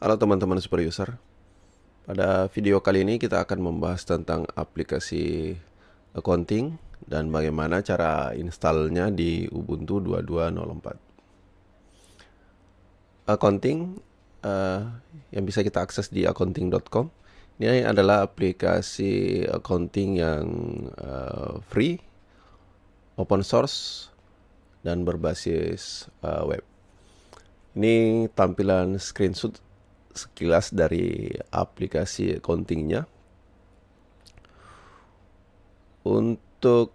Halo teman-teman super user. Pada video kali ini kita akan membahas tentang aplikasi accounting dan bagaimana cara installnya di Ubuntu 2204. Accounting uh, yang bisa kita akses di accounting.com. Ini adalah aplikasi accounting yang uh, free, open source dan berbasis uh, web. Ini tampilan screenshot sekilas dari aplikasi accountingnya untuk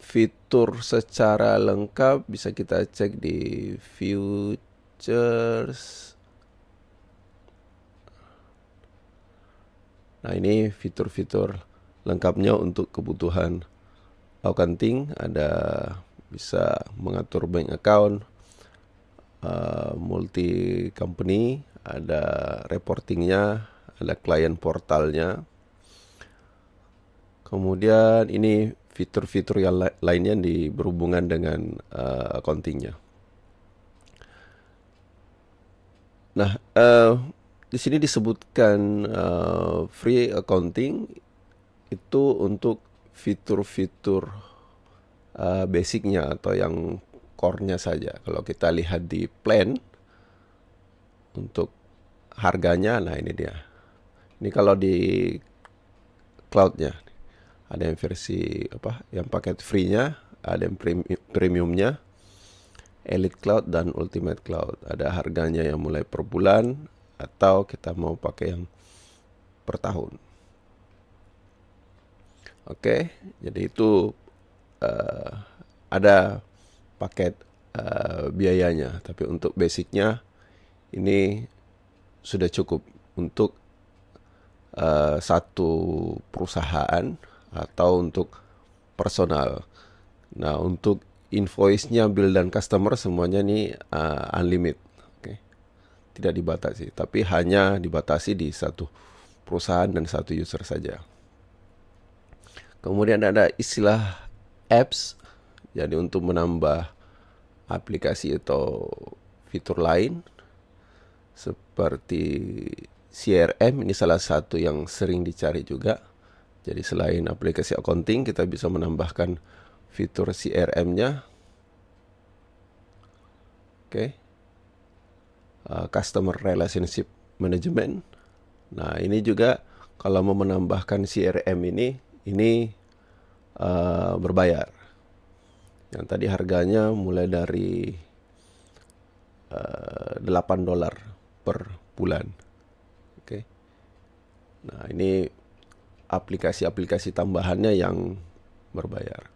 fitur secara lengkap bisa kita cek di futures nah ini fitur-fitur lengkapnya untuk kebutuhan accounting ada bisa mengatur bank account uh, multi company ada reportingnya, ada klien portalnya. Kemudian ini fitur-fitur yang lainnya yang di berhubungan dengan uh, accountingnya. Nah, uh, di sini disebutkan uh, free accounting itu untuk fitur-fitur uh, basicnya atau yang core-nya saja. Kalau kita lihat di plan untuk harganya nah ini dia ini kalau di cloudnya ada yang versi apa yang paket free-nya ada yang premium, premiumnya Elite Cloud dan Ultimate Cloud ada harganya yang mulai per bulan atau kita mau pakai yang per tahun oke jadi itu uh, ada paket uh, biayanya tapi untuk basicnya ini sudah cukup untuk uh, satu perusahaan atau untuk personal. Nah, untuk invoice-nya bill dan customer semuanya ini uh, unlimited. Oke. Okay. Tidak dibatasi, tapi hanya dibatasi di satu perusahaan dan satu user saja. Kemudian ada istilah apps. Jadi untuk menambah aplikasi atau fitur lain seperti CRM ini salah satu yang sering dicari juga. Jadi selain aplikasi accounting kita bisa menambahkan fitur CRM-nya. Oke. Okay. Uh, eh, customer relationship management. Nah, ini juga kalau mau menambahkan CRM ini ini uh, berbayar. Yang tadi harganya mulai dari uh, eh, 8 dolar per bulan. Oke. Okay. Nah, ini aplikasi-aplikasi tambahannya yang berbayar.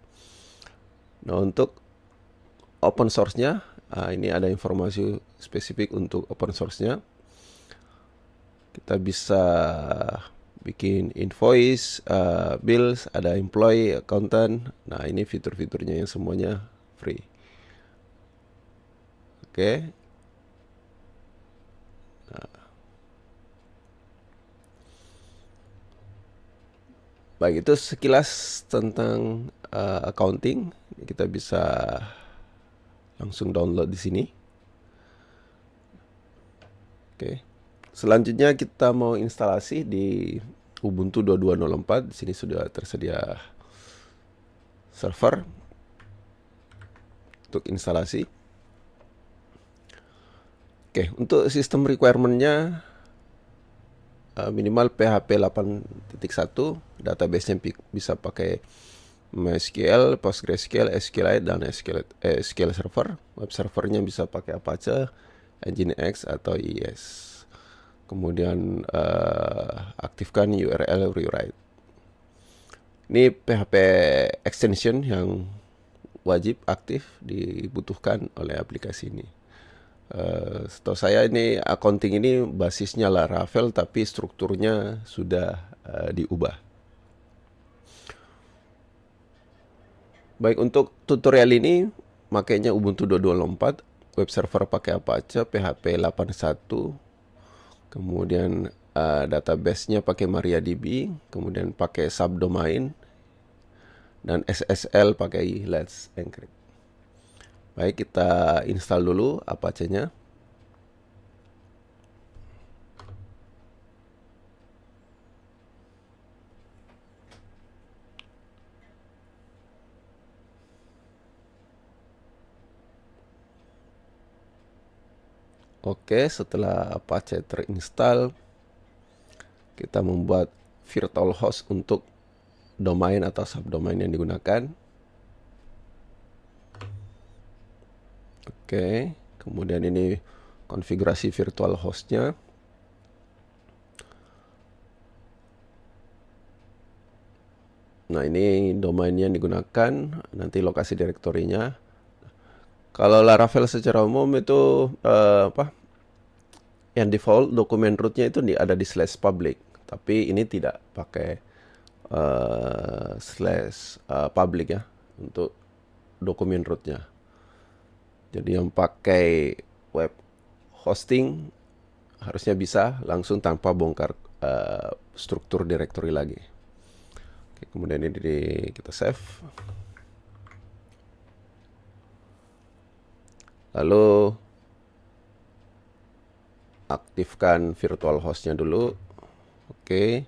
Nah, untuk open source-nya, ah, ini ada informasi spesifik untuk open source-nya. Kita bisa bikin invoice, uh, bills, ada employee, accountant. Nah, ini fitur-fiturnya yang semuanya free. Oke. Okay. Nah. Baik, itu sekilas tentang uh, accounting. Kita bisa langsung download di sini. Oke. Selanjutnya kita mau instalasi di Ubuntu 2204. Di sini sudah tersedia server untuk instalasi. Oke, okay, untuk sistem requirement-nya eh, minimal PHP 8.1, database-nya bisa pakai MySQL, PostgreSQL, SQLite dan SQL, eh, SQL Server. Web servernya bisa pakai Apache, Nginx atau IIS. E Kemudian uh, aktifkan URL rewrite. Ini PHP extension yang wajib aktif dibutuhkan oleh aplikasi ini. Eh, setahu saya ini accounting ini basisnya Laravel tapi strukturnya sudah uh, diubah. Baik untuk tutorial ini makanya Ubuntu 224, web server pakai Apache, PHP 81, kemudian uh, database-nya pakai MariaDB, kemudian pakai subdomain dan SSL pakai Let's Encrypt. Baik, kita install dulu Apache-nya. Oke, setelah Apache terinstall, kita membuat virtual host untuk domain atau subdomain yang digunakan. Oke, kemudian ini konfigurasi virtual hostnya. Nah ini domainnya yang digunakan, nanti lokasi direktorinya. Kalau Laravel secara umum itu uh, apa? Yang default dokumen rootnya itu ada di slash public, tapi ini tidak pakai uh, slash uh, public ya untuk dokumen rootnya. Jadi yang pakai web hosting harusnya bisa langsung tanpa bongkar uh, struktur directory lagi. Oke, kemudian ini di, kita save. Lalu aktifkan virtual hostnya dulu. Oke,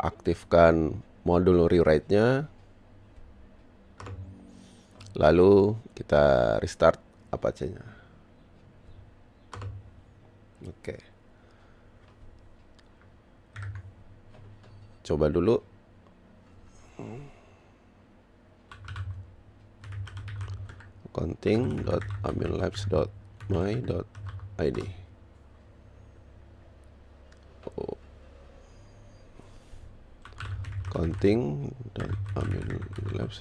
aktifkan modul rewrite-nya. Lalu kita restart apa nya oke okay. coba dulu accounting.adminlabs.my.id oh.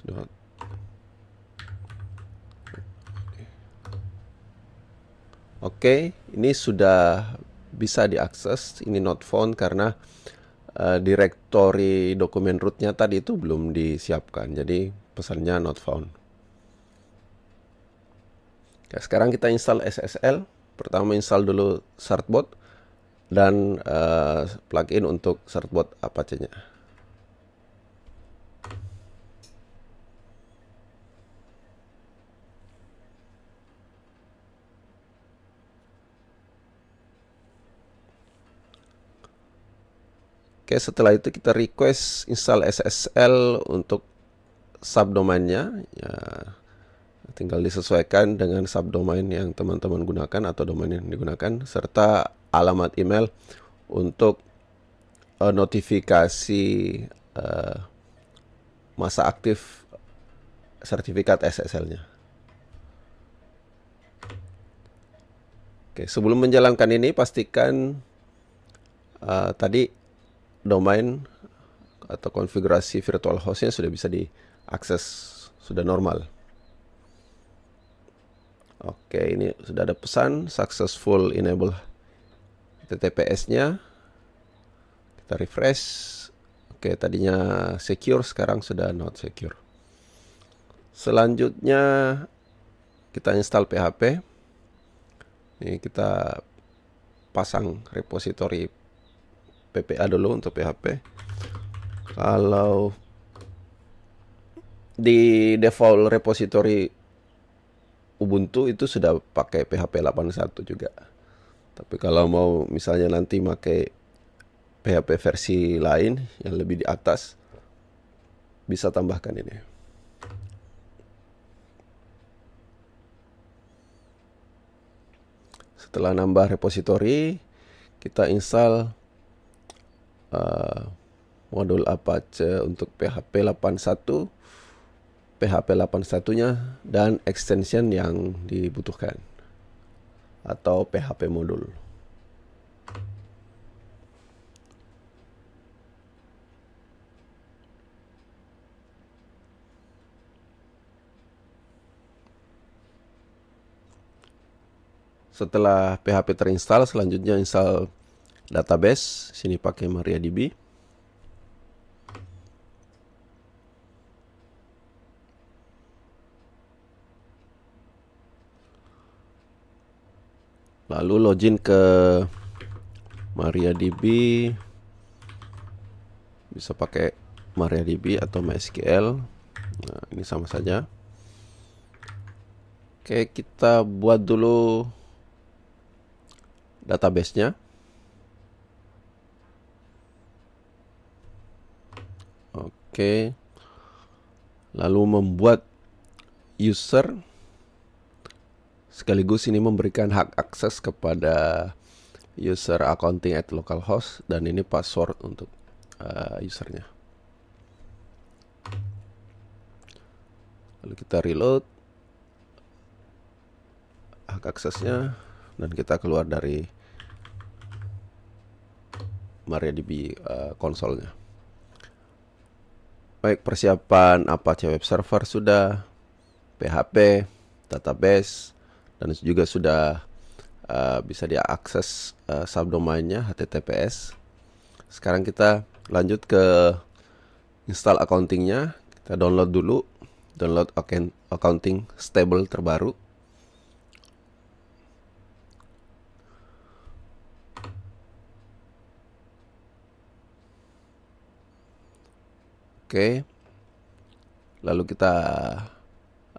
dot Oke, okay, ini sudah bisa diakses. Ini not found karena uh, direktori dokumen rootnya tadi itu belum disiapkan. Jadi pesannya not found. Okay, sekarang kita install SSL. Pertama install dulu Certbot dan uh, plugin untuk Certbot apa nya Oke, setelah itu kita request install SSL untuk subdomainnya. Ya, tinggal disesuaikan dengan subdomain yang teman-teman gunakan atau domain yang digunakan serta alamat email untuk uh, notifikasi uh, masa aktif sertifikat SSL-nya. Oke, sebelum menjalankan ini pastikan uh, tadi domain atau konfigurasi virtual hostnya sudah bisa diakses sudah normal. Oke, ini sudah ada pesan successful enable TTPS-nya. Kita refresh. Oke, tadinya secure, sekarang sudah not secure. Selanjutnya kita install PHP. Ini kita pasang repository PPA dulu untuk PHP kalau di default repository Ubuntu itu sudah pakai PHP 81 juga tapi kalau mau misalnya nanti pakai PHP versi lain yang lebih di atas bisa tambahkan ini setelah nambah repository kita install Eh, modul Apache untuk PHP 81 PHP 81 nya dan extension yang dibutuhkan atau PHP modul Setelah PHP terinstall, selanjutnya install database sini pakai MariaDB lalu login ke MariaDB bisa pakai MariaDB atau MySQL nah ini sama saja oke kita buat dulu databasenya nya Oke, lalu membuat user sekaligus ini memberikan hak akses kepada user accounting at localhost dan ini password untuk uh, usernya lalu kita reload hak aksesnya dan kita keluar dari MariaDB uh, eh, konsolnya baik persiapan apa Web Server sudah, PHP, database, dan juga sudah uh, bisa diakses uh, subdomainnya HTTPS. Sekarang kita lanjut ke install accountingnya, kita download dulu, download account accounting stable terbaru. Oke. Lalu kita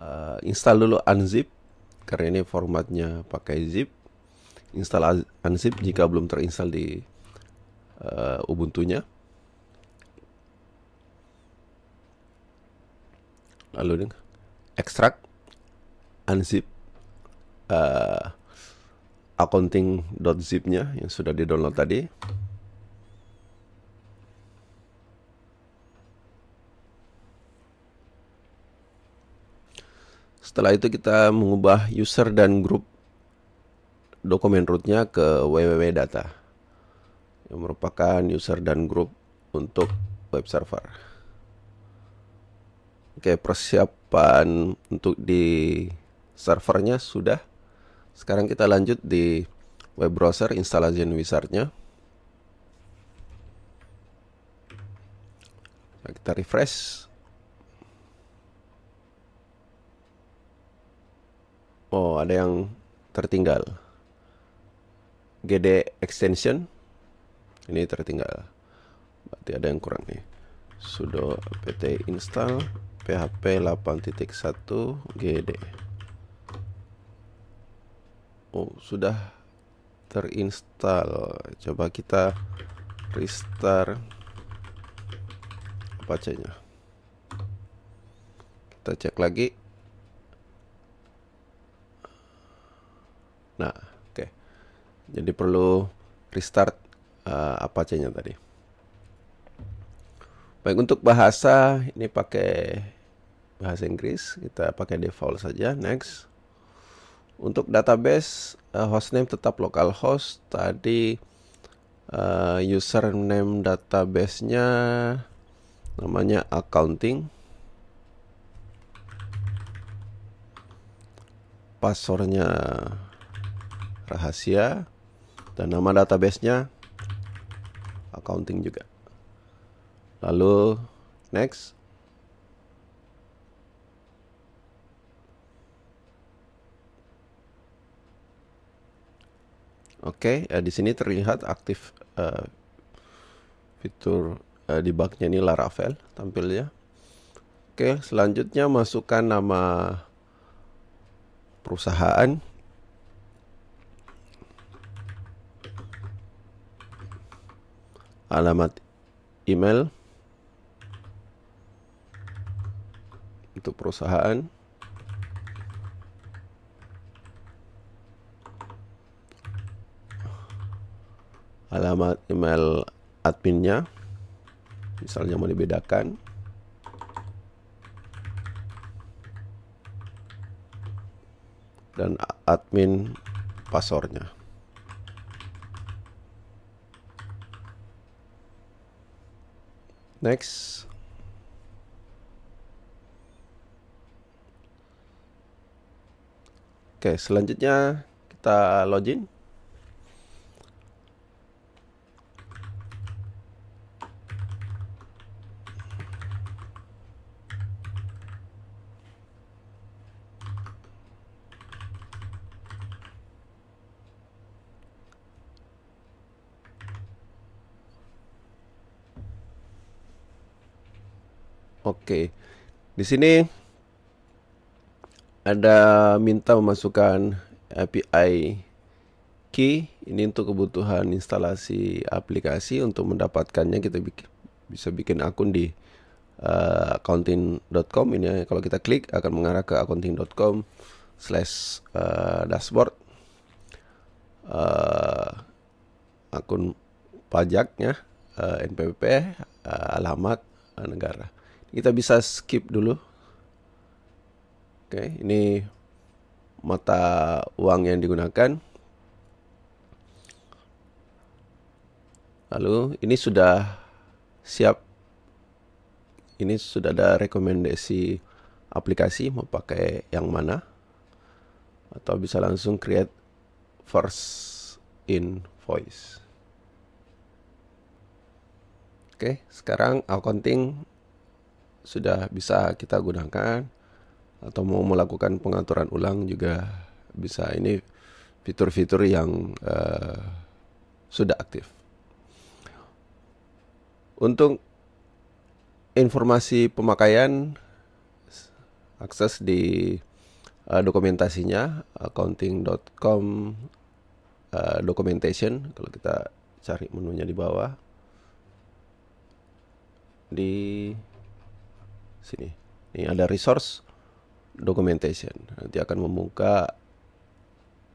uh, install dulu unzip karena ini formatnya pakai zip. Install unzip jika belum terinstall di uh, Ubuntu-nya. Lalu ini extract unzip uh, eh, accounting.zip-nya yang sudah di-download tadi. Setelah itu kita mengubah user dan grup dokumen rootnya ke www data yang merupakan user dan grup untuk web server. Oke, persiapan untuk di servernya sudah. Sekarang kita lanjut di web browser installation wizardnya. Nah, kita refresh. Oh, ada yang tertinggal. GD extension ini tertinggal. Berarti ada yang kurang nih. sudo pt install php 8.1 gd. Oh, sudah terinstall. Coba kita restart apa Kita cek lagi. Nah, oke. Okay. Jadi perlu restart uh, apa c tadi. Baik, untuk bahasa ini pakai bahasa Inggris, kita pakai default saja. Next. Untuk database uh, hostname tetap localhost. Tadi uh, username database-nya namanya accounting. Passwordnya rahasia dan nama databasenya accounting juga lalu next Oke, okay, eh, di sini terlihat aktif uh, fitur eh, di debugnya ini Laravel tampil ya Oke, okay, selanjutnya masukkan nama perusahaan alamat email untuk perusahaan alamat email adminnya misalnya mau dibedakan dan admin passwordnya Next. Oke, selanjutnya kita login. Oke. Di sini ada minta memasukkan API key ini untuk kebutuhan instalasi aplikasi untuk mendapatkannya kita bisa bikin akun di uh, eh, accounting.com ini kalau kita klik akan mengarah ke accounting.com slash eh, dashboard eh, akun pajaknya uh, NPWP alamat negara kita bisa skip dulu. Oke, ini mata uang yang digunakan. Lalu ini sudah siap. Ini sudah ada rekomendasi aplikasi mau pakai yang mana. Atau bisa langsung create first invoice. Oke, sekarang accounting sudah bisa kita gunakan atau mau melakukan pengaturan ulang juga bisa ini fitur-fitur yang uh, sudah aktif. Untuk informasi pemakaian akses di uh, dokumentasinya accounting.com uh, eh, documentation kalau kita cari menunya di bawah di sini. Ini ada resource documentation. Nanti akan membuka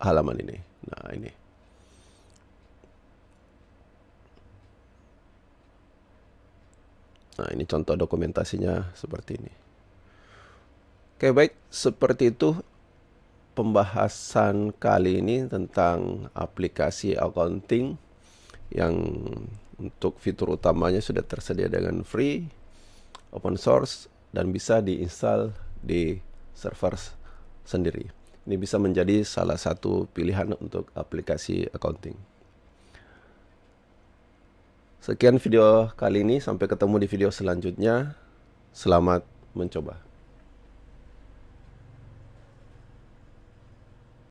halaman ini. Nah, ini. Nah, ini contoh dokumentasinya seperti ini. Oke, baik. Seperti itu pembahasan kali ini tentang aplikasi accounting yang untuk fitur utamanya sudah tersedia dengan free, open source, dan bisa diinstal di server sendiri. Ini bisa menjadi salah satu pilihan untuk aplikasi accounting. Sekian video kali ini, sampai ketemu di video selanjutnya. Selamat mencoba.